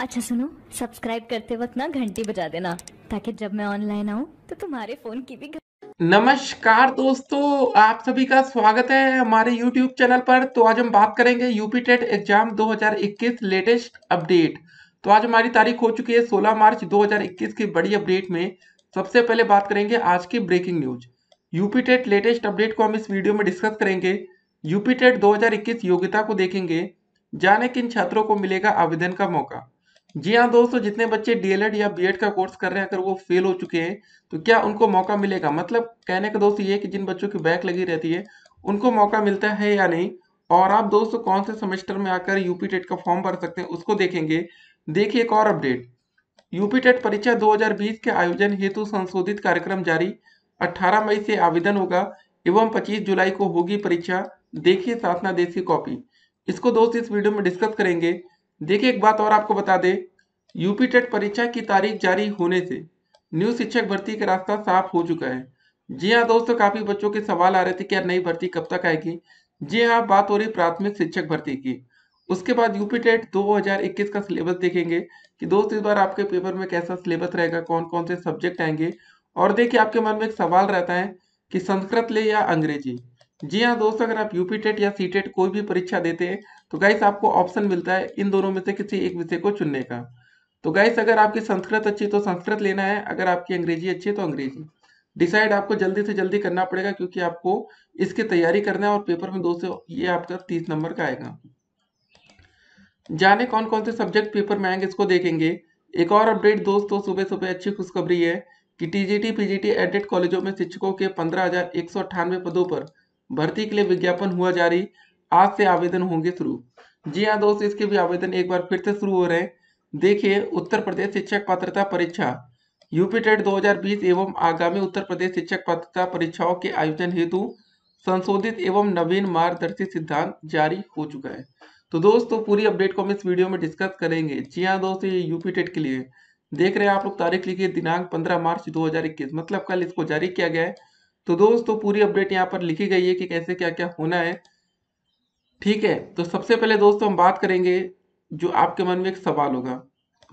अच्छा सुनो सब्सक्राइब करते वक्त ना घंटी बजा देना ताकि जब मैं ऑनलाइन आऊँ तो तुम्हारे फोन की भी नमस्कार दोस्तों आप सभी का स्वागत है हमारे YouTube चैनल पर तो आज हम बात करेंगे UP TET exam 2021 latest update तो आज हमारी तारीख हो चुकी है 16 मार्च 2021 की बड़ी अपडेट में सबसे पहले बात करेंगे आज की breaking news UP TET latest update को हम इस वीडियो में डिस्कस करेंगे यूपी टेट दो योग्यता को देखेंगे जाने किन छात्रों को मिलेगा आवेदन का मौका जी हाँ दोस्तों जितने बच्चे डीएलएड या बीएड का कोर्स कर रहे हैं अगर वो फेल हो चुके हैं तो क्या उनको मौका मिलेगा मतलब कहने का दोस्त ये कि जिन बच्चों की बैक लगी रहती है उनको मौका मिलता है या नहीं और आप दोस्तों कौन से सेमेस्टर में आकर यूपी टेट का फॉर्म भर सकते हैं उसको देखेंगे देखिए एक और अपडेट यूपी टेट परीक्षा दो के आयोजन हेतु संशोधित कार्यक्रम जारी अट्ठारह मई से आवेदन होगा एवं पच्चीस जुलाई को होगी परीक्षा देखिए साधना देसी कॉपी इसको दोस्त इस वीडियो में डिस्कस करेंगे देखिए एक बात और आपको बता दें यूपी टेट परीक्षा की तारीख जारी होने से न्यू शिक्षक भर्ती का रास्ता साफ हो चुका है जी हाँ दोस्तों काफी बच्चों के सवाल आ रहे थे कि यार नई भर्ती कब तक आएगी जी हाँ बात हो रही प्राथमिक शिक्षक भर्ती की उसके बाद यूपी टेट 2021 का सिलेबस देखेंगे कि दोस्त इस बार आपके पेपर में कैसा सिलेबस रहेगा कौन कौन से सब्जेक्ट आएंगे और देखिए आपके मन में एक सवाल रहता है कि संस्कृत ले या अंग्रेजी जी हाँ दोस्त अगर आप यूपी टेट या सी टेट कोई भी परीक्षा देते हैं तो गाइस आपको ऑप्शन मिलता है इन दोनों में से किसी एक विषय को चुनने का तो गाइस अगर आपकी संस्कृत अच्छी तो संस्कृत लेना है अगर आपकी अंग्रेजी अच्छी तो अंग्रेजी डिसाइड आपको जल्दी से जल्दी करना पड़ेगा क्योंकि आपको इसकी तैयारी करना है और पेपर में दो से ये आपका तीस नंबर का आएगा जाने कौन कौन से सब्जेक्ट पेपर में आएंगे इसको देखेंगे एक और अपडेट दोस्तों तो सुबह सुबह अच्छी खुशखबरी है कि टीजीटी पीजीटी एडेड कॉलेजों में शिक्षकों के पंद्रह पदों पर भर्ती के लिए विज्ञापन हुआ जारी आज से आवेदन होंगे शुरू जी हाँ दोस्त इसके भी आवेदन एक बार फिर से शुरू हो रहे हैं देखिए उत्तर प्रदेश शिक्षक पात्रता परीक्षा यूपी टेट दो एवं आगामी उत्तर प्रदेश शिक्षक पात्रता परीक्षाओं के आयोजन हेतु संशोधित एवं नवीन मार्गदर्शी सिद्धांत जारी हो चुका है तो दोस्तों पूरी अपडेट को हम इस वीडियो में डिस्कस करेंगे जी हाँ दोस्तों यूपी टेट के लिए देख रहे हैं आप लोग तारीख लिखिए दिनांक 15 मार्च 2021 मतलब कल इसको जारी किया गया है तो दोस्तों पूरी अपडेट यहाँ पर लिखी गई है कि कैसे क्या क्या होना है ठीक है तो सबसे पहले दोस्तों हम बात करेंगे जो आपके मन में एक सवाल होगा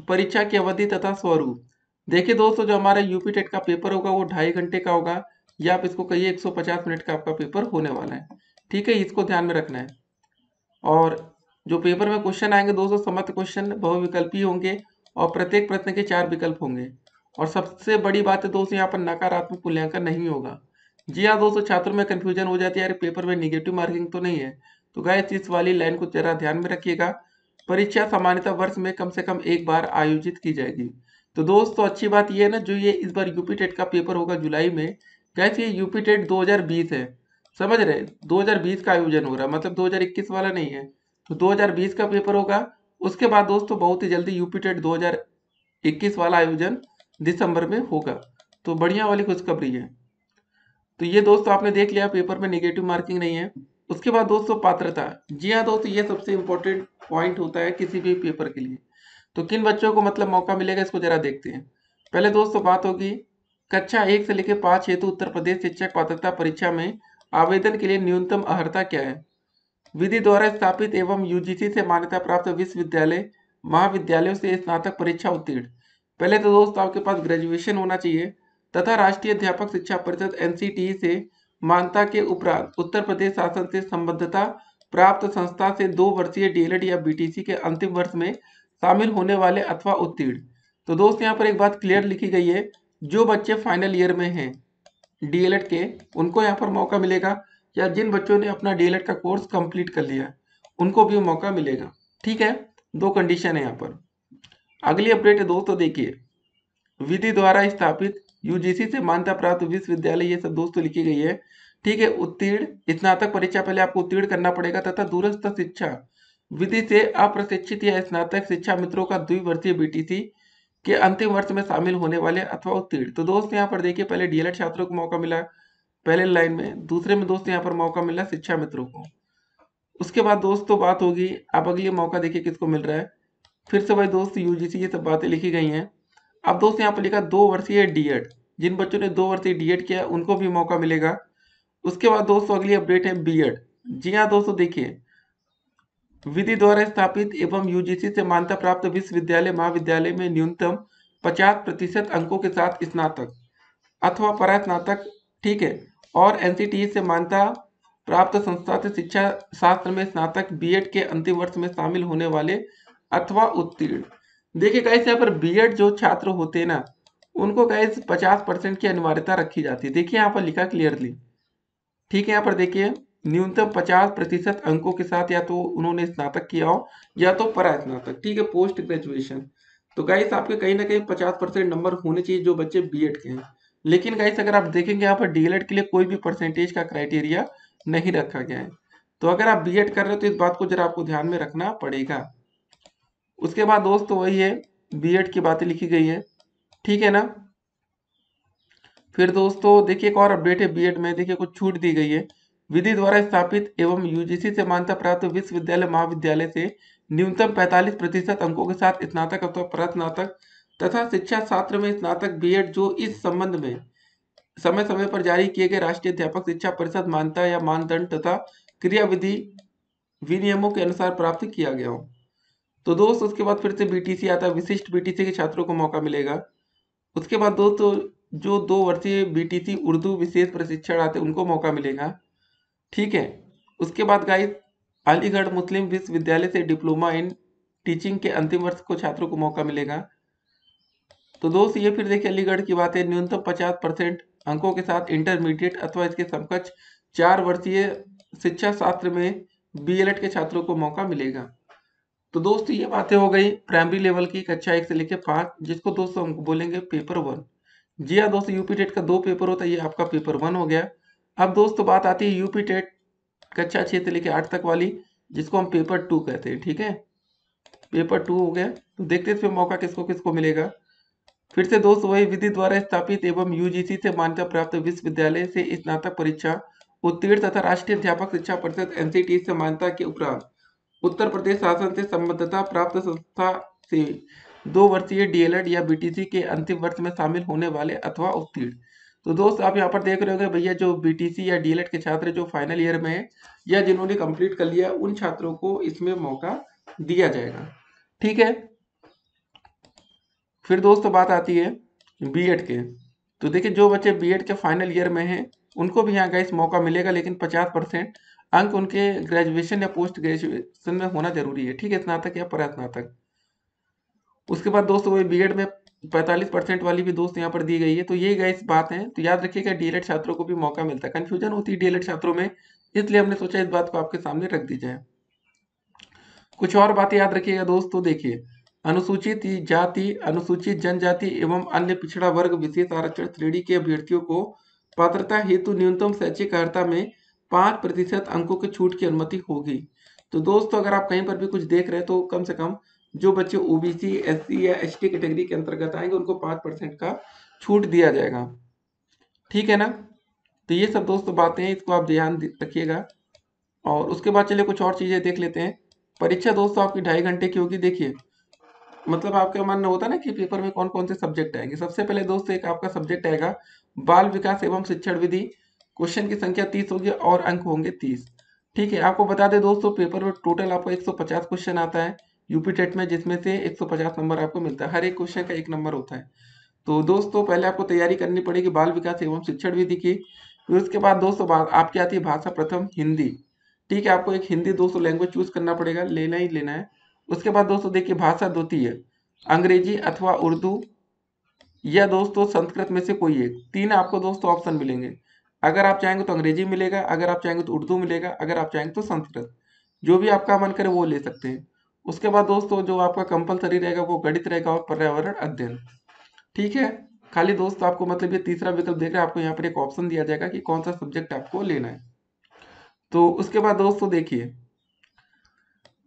परीक्षा की अवधि तथा स्वरूप देखिए दोस्तों जो हमारा यूपी टेट का पेपर होगा वो ढाई घंटे का होगा या आप इसको कहिए 150 मिनट का आपका पेपर होने वाला है ठीक है इसको ध्यान में रखना है और जो पेपर में क्वेश्चन आएंगे दोस्तों समर्थ क्वेश्चन बहुविकल्पी होंगे और प्रत्येक प्रश्न के चार विकल्प होंगे और सबसे बड़ी बात है दोस्तों यहाँ पर नकारात्मक मूल्यांकन नहीं होगा जी हाँ दोस्तों छात्रों में कन्फ्यूजन हो जाती है यार पेपर में निगेटिव मार्किंग तो नहीं है तो गाय इस वाली लाइन को जरा ध्यान में रखिएगा परीक्षा सामान्यता वर्ष में कम से कम एक बार आयोजित की जाएगी तो दोस्तों अच्छी बात यह है ना जो ये इस बार यूपी टेट का पेपर होगा जुलाई में गैस ये यूपी टेट 2020 है समझ रहे 2020 का आयोजन हो रहा है मतलब 2021 वाला नहीं है तो 2020 का पेपर होगा उसके बाद दोस्तों बहुत ही जल्दी यूपी टेट 2021 वाला आयोजन दिसंबर में होगा तो बढ़िया वाली खुशखबरी है तो ये दोस्तों आपने देख लिया पेपर में निगेटिव मार्किंग नहीं है उसके बाद दोस्तों पात्रता जी हाँ दोस्तों ये सबसे इम्पोर्टेंट पॉइंट होता है किसी भी पेपर के लिए तो किन बच्चों को मतलब मौका मिलेगा इसको जरा देखते हैं पहले दोस्तों बात होगी कक्षा एक से लेकर पाँच हेतु उत्तर प्रदेश शिक्षक पात्रता परीक्षा में आवेदन के लिए न्यूनतम अर्ता क्या है विधि द्वारा स्थापित एवं यूजीसी से मान्यता प्राप्त विश्वविद्यालय महाविद्यालयों से स्नातक परीक्षा उत्तीर्ण पहले तो दोस्तों आपके पास ग्रेजुएशन होना चाहिए तथा राष्ट्रीय अध्यापक शिक्षा परिषद एन e से मानता के उपरांत उत्तर प्रदेश शासन से संबद्धता प्राप्त संस्था से दो वर्षीय डीएलएड या बीटीसी के अंतिम वर्ष में शामिल होने वाले अथवा उत्तीर्ण तो दोस्त यहाँ पर एक बात क्लियर लिखी गई है जो बच्चे फाइनल ईयर में हैं डीएलएड के उनको यहाँ पर मौका मिलेगा या जिन बच्चों ने अपना डीएलएड का कोर्स कंप्लीट कर लिया उनको भी मौका मिलेगा ठीक है दो कंडीशन है यहाँ पर अगली अपडेट है दोस्तों देखिए विधि द्वारा स्थापित यूजीसी से मान्यता प्राप्त विश्वविद्यालय ये सब दोस्तों तो लिखी गई है ठीक है उत्तीर्ण स्नातक परीक्षा पहले आपको उत्तीर्ण करना पड़ेगा तथा दूरस्थ शिक्षा विधि से अप्रशिक्षित या स्नातक शिक्षा मित्रों का द्विवर्षीय बीटीसी के अंतिम वर्ष में शामिल होने वाले अथवा उत्तीर्ण तो दोस्त यहाँ पर देखिए पहले डीएलएड छात्रों को मौका मिला पहले लाइन में दूसरे में दोस्त यहाँ पर मौका मिला शिक्षा मित्रों को उसके बाद दोस्तों तो बात होगी अब अगले मौका देखिए किसको मिल रहा है फिर से भाई दोस्त यूजीसी ये सब बातें लिखी गई हैं अब दोस्तों यहाँ पर लिखा दो वर्षीय डीएड जिन बच्चों ने दो वर्षीय डीएड किया है उनको भी मौका मिलेगा उसके बाद दोस्तों अगली अपडेट है बीएड जी हाँ दोस्तों देखिए विधि द्वारा स्थापित एवं यूजीसी से मान्यता प्राप्त विश्वविद्यालय महाविद्यालय में न्यूनतम पचास प्रतिशत अंकों के साथ स्नातक अथवा परास्नातक ठीक है और एनसीटी e से मान्यता प्राप्त संस्था से शिक्षा शास्त्र में स्नातक एड के अंतिम वर्ष में शामिल होने वाले अथवा उत्तीर्ण देखिए कैसे यहाँ पर बीएड जो छात्र होते हैं ना उनको गैस पचास परसेंट की अनिवार्यता रखी जाती है देखिए यहाँ पर लिखा क्लियरली ठीक है यहाँ पर देखिए न्यूनतम पचास प्रतिशत अंकों के साथ या तो उन्होंने स्नातक किया हो या तो परा स्नातक ठीक है पोस्ट ग्रेजुएशन तो गाइस आपके कहीं ना कहीं पचास परसेंट नंबर होने चाहिए जो बच्चे बीएड के हैं लेकिन गाइस अगर आप देखेंगे यहाँ पर डीएलएड के लिए कोई भी परसेंटेज का क्राइटेरिया नहीं रखा गया है तो अगर आप बीएड कर रहे हो तो इस बात को जरा आपको ध्यान में रखना पड़ेगा उसके बाद दोस्त वही है एड की बातें लिखी गई है ठीक है ना फिर दोस्तों देखिए एक और अपडेट है बीएड में देखिए कुछ छूट दी गई है विधि द्वारा स्थापित एवं यूजीसी से मान्यता प्राप्त विश्वविद्यालय महाविद्यालय से न्यूनतम 45 प्रतिशत अंकों के साथ स्नातक अथवा परस्नातक तथा शिक्षा शास्त्र में स्नातक बीएड जो इस संबंध में समय समय पर जारी किए गए राष्ट्रीय अध्यापक शिक्षा परिषद मान्यता या मानदंड तथा क्रियाविधि विनियमों के अनुसार प्राप्त किया गया हो तो दोस्त उसके बाद फिर से बीटीसी आता है विशिष्ट बीटीसी के छात्रों को मौका मिलेगा उसके बाद दोस्तों जो दो वर्षीय बीटीसी उर्दू विशेष प्रशिक्षण आते उनको मौका मिलेगा ठीक है उसके बाद गाइस अलीगढ़ मुस्लिम विश्वविद्यालय से डिप्लोमा इन टीचिंग के अंतिम वर्ष को छात्रों को मौका मिलेगा तो दोस्त ये फिर देखिए अलीगढ़ की बात है न्यूनतम पचास परसेंट अंकों के साथ इंटरमीडिएट अथवा इसके समकक्ष चार वर्षीय शिक्षा शास्त्र में बी e के छात्रों को मौका मिलेगा तो दोस्तों ये बातें हो गई प्राइमरी लेवल की कक्षा एक से लेकर पाँच जिसको दोस्तों हम बोलेंगे पेपर वन जी हाँ दोस्तों यूपी टेट का दो पेपर होता है ये आपका पेपर वन हो गया अब दोस्तों बात आती है यूपी टेट कक्षा छः से लेकर आठ तक वाली जिसको हम पेपर टू कहते हैं ठीक है पेपर टू हो गया तो देखते हैं इसमें मौका किसको किसको मिलेगा फिर से दोस्त वही विधि द्वारा स्थापित एवं यूजीसी से मान्यता प्राप्त विश्वविद्यालय से स्नातक परीक्षा उत्तीर्ण तथा राष्ट्रीय अध्यापक शिक्षा परिषद एनसीटी e से मान्यता के उपरांत उत्तर प्रदेश शासन से संबद्धता प्राप्त संस्था से दो वर्षीय डीएलएड या बीटीसी के अंतिम वर्ष में शामिल होने वाले अथवा उत्तीर्ण तो दोस्त आप यहाँ पर देख रहे होंगे भैया जो बीटीसी या डीएलएड के छात्र जो फाइनल ईयर में है या जिन्होंने कंप्लीट कर लिया उन छात्रों को इसमें मौका दिया जाएगा ठीक है फिर दोस्तों बात आती है बी के तो देखिये जो बच्चे बी के फाइनल ईयर में है उनको भी यहाँ का इस मौका मिलेगा लेकिन पचास परसेंट अंक उनके ग्रेजुएशन या पोस्ट ग्रेजुएशन में होना जरूरी है ठीक है स्नातक या परास्नातक उसके बाद दोस्तों वही बी में पैंतालीस परसेंट वाली भी दोस्त यहाँ पर दी गई है तो ये गई बात है तो याद रखिएगा डीएलएड छात्रों को भी मौका मिलता है कन्फ्यूजन होती है डीएलएड छात्रों में इसलिए हमने सोचा इस बात को आपके सामने रख दी जाए कुछ और बातें याद रखिएगा दोस्तों देखिए अनुसूचित जाति अनुसूचित जनजाति एवं अन्य पिछड़ा वर्ग विशेष आरक्षण श्रेणी के अभ्यर्थियों को पात्रता हेतु न्यूनतम शैक्षिक अर्ता में पाँच प्रतिशत अंकों की छूट की अनुमति होगी तो दोस्तों अगर आप कहीं पर भी कुछ देख रहे हैं तो कम से कम जो बच्चे ओबीसी एससी या एसटी कैटेगरी के अंतर्गत आएंगे उनको पाँच परसेंट का छूट दिया जाएगा ठीक है ना तो ये सब दोस्तों बातें हैं इसको आप ध्यान रखिएगा और उसके बाद चलिए कुछ और चीज़ें देख लेते हैं परीक्षा दोस्तों आपकी ढाई घंटे की होगी देखिए मतलब आपके मन होता है ना कि पेपर में कौन कौन से सब्जेक्ट आएंगे सबसे पहले दोस्तों एक आपका सब्जेक्ट आएगा बाल विकास एवं शिक्षण विधि क्वेश्चन की संख्या तीस होगी और अंक होंगे तीस ठीक है आपको बता दें दोस्तों पेपर में टोटल आपको 150 क्वेश्चन आता है यूपी टेट में जिसमें से 150 नंबर आपको मिलता है हर एक क्वेश्चन का एक नंबर होता है तो दोस्तों पहले आपको तैयारी करनी पड़ेगी बाल विकास एवं शिक्षण विधि की फिर उसके बाद दोस्तों आपकी आती है भाषा प्रथम हिंदी ठीक है आपको एक हिंदी दोस्तों लैंग्वेज चूज करना पड़ेगा लेना ही लेना है उसके बाद दोस्तों देखिए भाषा द्वितीय अंग्रेजी अथवा उर्दू या दोस्तों संस्कृत में से कोई एक तीन आपको दोस्तों ऑप्शन मिलेंगे अगर आप चाहेंगे तो अंग्रेजी मिलेगा अगर आप चाहेंगे तो उर्दू मिलेगा अगर आप चाहेंगे तो संस्कृत जो भी आपका मन करे वो ले सकते हैं उसके बाद दोस्तों जो आपका कंपलसरी रहेगा वो गणित रहेगा और पर्यावरण अध्ययन ठीक है खाली दोस्त आपको मतलब ये तीसरा विकल्प देख रहे हैं आपको यहाँ पर एक ऑप्शन दिया जाएगा कि कौन सा सब्जेक्ट आपको लेना है तो उसके बाद दोस्तों देखिए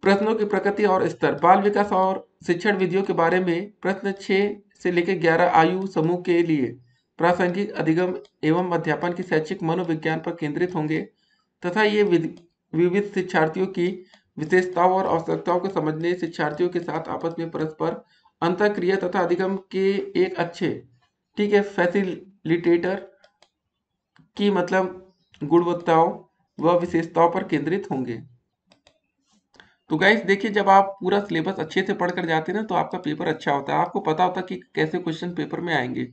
प्रश्नों की प्रकृति और स्तर बाल विकास और शिक्षण विधियों के बारे में प्रश्न छः से लेकर ग्यारह आयु समूह के लिए प्रासंगिक अधिगम एवं अध्यापन की शैक्षिक मनोविज्ञान पर केंद्रित होंगे तथा ये विविध शिक्षार्थियों की विशेषताओं और आवश्यकताओं को समझने शिक्षार्थियों के साथ आपस में परस्पर अंतक्रिया तथा अधिगम के एक अच्छे ठीक है फैसिलिटेटर की मतलब गुणवत्ताओं व विशेषताओं पर केंद्रित होंगे तो गाइस देखिए जब आप पूरा सिलेबस अच्छे से पढ़कर जाते हैं ना तो आपका पेपर अच्छा होता है आपको पता होता कि कैसे क्वेश्चन पेपर में आएंगे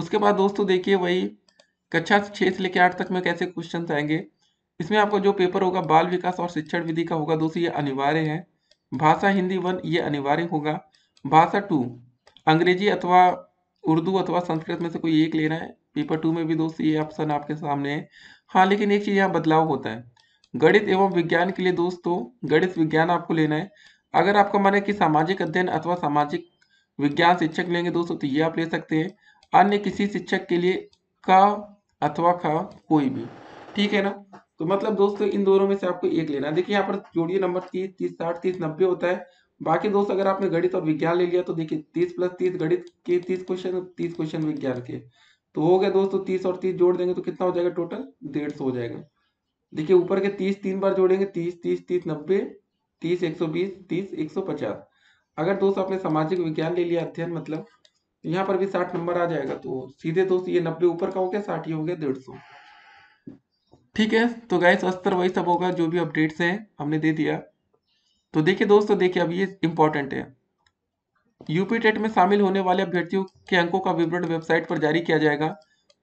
उसके बाद दोस्तों देखिए वही कक्षा छः से लेकर आठ तक में कैसे क्वेश्चन आएंगे इसमें आपका जो पेपर होगा बाल विकास और शिक्षण विधि का होगा दोस्तों ये अनिवार्य है भाषा हिंदी वन ये अनिवार्य होगा भाषा टू अंग्रेजी अथवा उर्दू अथवा संस्कृत में से कोई एक लेना है पेपर टू में भी दोस्त ये ऑप्शन आपके सामने है हाँ लेकिन एक चीज़ यहाँ बदलाव होता है गणित एवं विज्ञान के लिए दोस्तों गणित विज्ञान आपको लेना है अगर आपका मन है कि सामाजिक अध्ययन अथवा सामाजिक विज्ञान शिक्षक लेंगे दोस्तों तो ये आप ले सकते हैं अन्य किसी शिक्षक के लिए का अथवा का कोई भी ठीक है ना तो मतलब दोस्तों इन दोनों में से आपको एक लेना देखिए यहाँ पर जोड़िए नंबर तीस तीस साठ तीस नब्बे होता है बाकी दोस्त अगर आपने गणित और विज्ञान ले लिया तो देखिए तीस प्लस तीस गणित के तीस क्वेश्चन तीस क्वेश्चन विज्ञान के तो हो गया दोस्तों तीस और तीस जोड़ देंगे तो कितना हो जाएगा टोटल डेढ़ सौ हो जाएगा देखिए ऊपर के तीस तीन बार जोड़ेंगे तीस तीस तीस नब्बे तीस एक सौ बीस तीस एक सौ पचास अगर दोस्त आपने सामाजिक विज्ञान ले लिया अध्ययन मतलब तो यहाँ पर भी साठ नंबर आ जाएगा तो सीधे दोस्त तो ये नब्बे ऊपर का हो गया साठ ही हो गया डेढ़ ठीक है तो गैस अस्तर वही सब होगा जो भी अपडेट्स हैं हमने दे दिया तो देखिए दोस्तों देखिए अब ये इंपॉर्टेंट है यूपी टेट में शामिल होने वाले अभ्यर्थियों के अंकों का विवरण वेबसाइट पर जारी किया जाएगा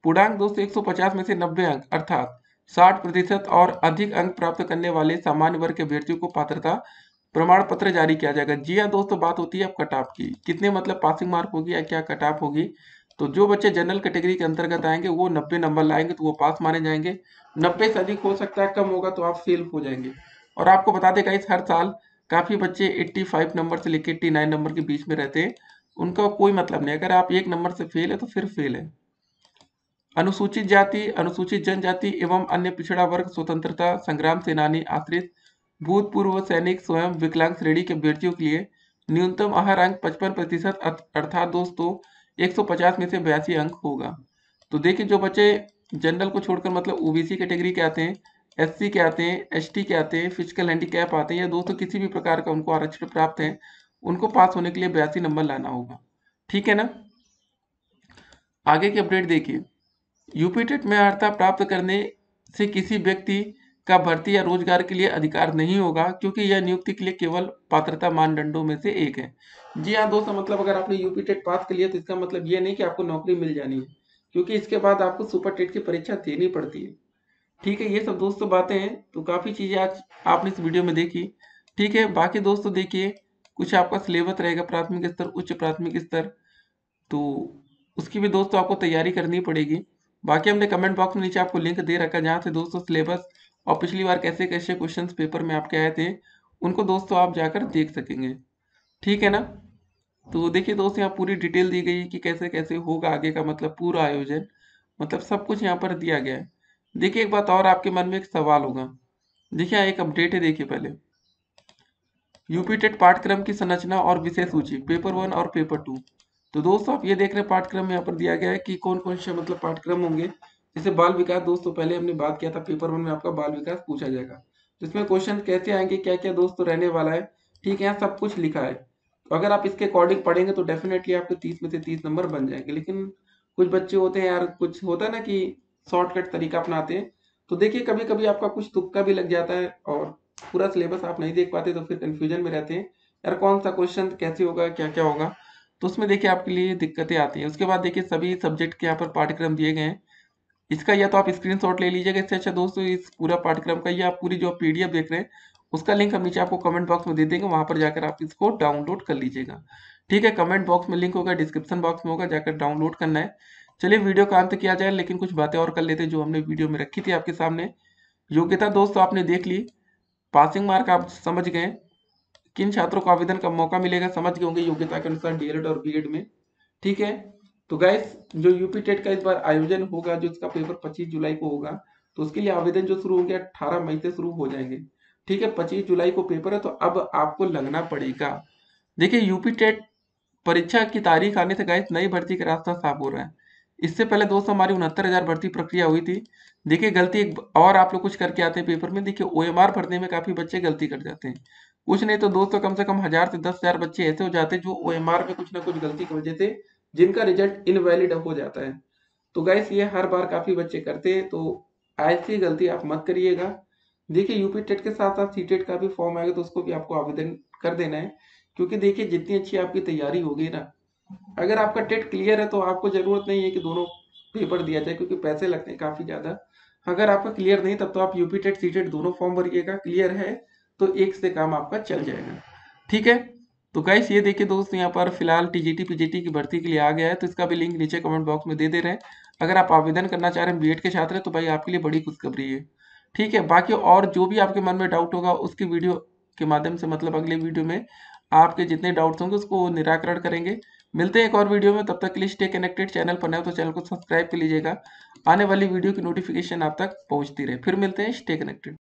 पूर्णांक दोस्तों एक में से 90 अंक अर्थात 60 प्रतिशत और अधिक अंक प्राप्त करने वाले सामान्य वर्ग के अभ्यर्थियों को पात्रता प्रमाण पत्र जारी किया जाएगा जी हाँ दोस्तों बात होती है अब कट ऑफ की कितने मतलब पासिंग मार्क होगी या क्या कट ऑफ होगी तो जो बच्चे जनरल कैटेगरी के अंतर्गत आएंगे वो नब्बे नंबर लाएंगे तो वो पास माने जाएंगे नब्बे से अधिक हो सकता है कम होगा तो आप फेल हो जाएंगे और आपको बता देगा गाइस हर साल काफ़ी बच्चे 85 नंबर से लेकर 89 नंबर के बीच में रहते हैं उनका कोई मतलब नहीं अगर आप एक नंबर से फेल है तो फिर फेल है अनुसूचित जाति अनुसूचित जनजाति एवं अन्य पिछड़ा वर्ग स्वतंत्रता संग्राम सेनानी आश्रित भूतपूर्व सैनिक स्वयं विकलांग श्रेणी के अभ्यर्थियों के लिए न्यूनतम आहार अंक पचपन प्रतिशत अर्थात दोस्तों 150 में से बयासी अंक होगा तो देखिए जो बच्चे जनरल को छोड़कर मतलब ओबीसी कैटेगरी के आते हैं एससी के आते हैं एसटी के आते हैं फिजिकल हैंडीकैप आते हैं या दोस्तों किसी भी प्रकार का उनको आरक्षण प्राप्त है उनको पास होने के लिए बयासी नंबर लाना होगा ठीक है ना आगे की अपडेट देखिए यूपीटेट में अर्थात प्राप्त करने से किसी व्यक्ति का भर्ती या रोजगार के लिए अधिकार नहीं होगा क्योंकि यह नियुक्ति के लिए केवल पात्रता मानदंडों में से एक है जी हाँ दोस्तों मतलब अगर आपने यूपी टेट पास कर लिया तो इसका मतलब ये नहीं कि आपको नौकरी मिल जानी है क्योंकि इसके बाद आपको सुपर टेट की परीक्षा देनी पड़ती है ठीक है ये सब दोस्तों बातें हैं तो काफ़ी चीज़ें आज आपने इस वीडियो में देखी ठीक है बाकी दोस्तों देखिए कुछ आपका सिलेबस रहेगा प्राथमिक स्तर उच्च प्राथमिक स्तर तो उसकी भी दोस्तों आपको तैयारी करनी पड़ेगी बाकी हमने कमेंट बॉक्स में नीचे आपको लिंक दे रखा है जहाँ से दोस्तों सिलेबस और पिछली बार कैसे कैसे क्वेश्चंस पेपर में आपके आए थे उनको दोस्तों आप जाकर देख सकेंगे ठीक है ना तो देखिए दोस्तों यहाँ पूरी डिटेल दी गई है कि कैसे कैसे होगा आगे का मतलब पूरा आयोजन मतलब सब कुछ यहाँ पर दिया गया है देखिए एक बात और आपके मन में एक सवाल होगा देखिए एक अपडेट है देखिए पहले यूपी टेट पाठ्यक्रम की संरचना और विषय सूची पेपर वन और पेपर टू तो दोस्तों आप ये देख रहे हैं पाठ्यक्रम यहाँ पर दिया गया है कि कौन कौन से मतलब पाठ्यक्रम होंगे जैसे बाल विकास दोस्तों तो पहले हमने बात किया था पेपर वन में आपका बाल विकास पूछा जाएगा जिसमें क्वेश्चन कैसे आएंगे क्या क्या दोस्तों तो रहने वाला है ठीक है सब कुछ लिखा है तो अगर आप इसके अकॉर्डिंग पढ़ेंगे तो डेफिनेटली आपके तीस में से तीस नंबर बन जाएंगे लेकिन कुछ बच्चे होते हैं यार कुछ होता है ना कि शॉर्टकट तरीका अपनाते हैं तो देखिए कभी कभी आपका कुछ तुक्का भी लग जाता है और पूरा सिलेबस आप नहीं देख पाते तो फिर कन्फ्यूजन में रहते हैं यार कौन सा क्वेश्चन कैसे होगा क्या क्या होगा तो उसमें देखिए आपके लिए दिक्कतें आती हैं उसके बाद देखिए सभी सब्जेक्ट के यहाँ पर पाठ्यक्रम दिए गए हैं इसका या तो आप स्क्रीन ले लीजिएगा इससे अच्छा दोस्तों इस पूरा पाठ्यक्रम का या आप पूरी जो पीडीएफ देख रहे हैं उसका लिंक हम नीचे आपको कमेंट बॉक्स में दे देंगे वहां पर जाकर आप इसको डाउनलोड कर लीजिएगा ठीक है कमेंट बॉक्स में लिंक होगा डिस्क्रिप्शन बॉक्स में होगा जाकर डाउनलोड करना है चलिए वीडियो का अंत किया जाए लेकिन कुछ बातें और कर लेते हैं जो हमने वीडियो में रखी थी आपके सामने योग्यता दोस्तों आपने देख ली पासिंग मार्क आप समझ गए किन छात्रों को आवेदन का मौका मिलेगा समझ गए होंगे योग्यता के अनुसार डी और बी में ठीक है तो गैस जो यूपी टेट का इस बार आयोजन होगा जो इसका पेपर 25 जुलाई को होगा तो उसके लिए आवेदन जो शुरू हो गया अठारह मई से शुरू हो जाएंगे ठीक है पच्चीस जुलाई को पेपर है तो अब आपको लगना पड़ेगा देखिए यूपी टेट परीक्षा की तारीख आने से गैस नई भर्ती का रास्ता साफ हो रहा है इससे पहले दोस्तों हमारी उनहत्तर हजार भर्ती प्रक्रिया हुई थी देखिए गलती एक और आप लोग कुछ करके आते हैं पेपर में देखिए ओएमआर भरने में काफी बच्चे गलती कर जाते हैं कुछ नहीं तो दोस्तों कम से कम हजार से दस हजार बच्चे ऐसे हो जाते हैं जो ओ में कुछ ना कुछ गलती की वजह से जिनका रिजल्ट इनवैलिड हो जाता है तो गैस ये हर बार काफ़ी बच्चे करते हैं तो ऐसी गलती आप मत करिएगा देखिए यूपी टेट के साथ साथ सी टेट का भी फॉर्म आएगा तो उसको भी आपको आवेदन कर देना है क्योंकि देखिए जितनी अच्छी आपकी तैयारी होगी ना अगर आपका टेट क्लियर है तो आपको ज़रूरत नहीं है कि दोनों पेपर दिया जाए क्योंकि पैसे लगते हैं काफ़ी ज़्यादा अगर आपका क्लियर नहीं तब तो आप यूपी टेट सी टेट दोनों फॉर्म भरिएगा क्लियर है तो एक से काम आपका चल जाएगा ठीक है तो गैस ये देखिए दोस्त यहाँ पर फिलहाल टीजीटी पीजीटी की भर्ती के लिए आ गया है तो इसका भी लिंक नीचे कमेंट बॉक्स में दे दे रहे हैं अगर आप आवेदन करना चाह रहे हैं बीएड के छात्र तो भाई आपके लिए बड़ी खुशखबरी है ठीक है बाकी और जो भी आपके मन में डाउट होगा उसकी वीडियो के माध्यम से मतलब अगले वीडियो में आपके जितने डाउट्स होंगे उसको निराकरण करेंगे मिलते हैं एक और वीडियो में तब तक के लिए स्टे कनेक्टेड चैनल पर नए तो चैनल को सब्सक्राइब कर लीजिएगा आने वाली वीडियो की नोटिफिकेशन आप तक पहुँचती रहे फिर मिलते हैं स्टे कनेक्टेड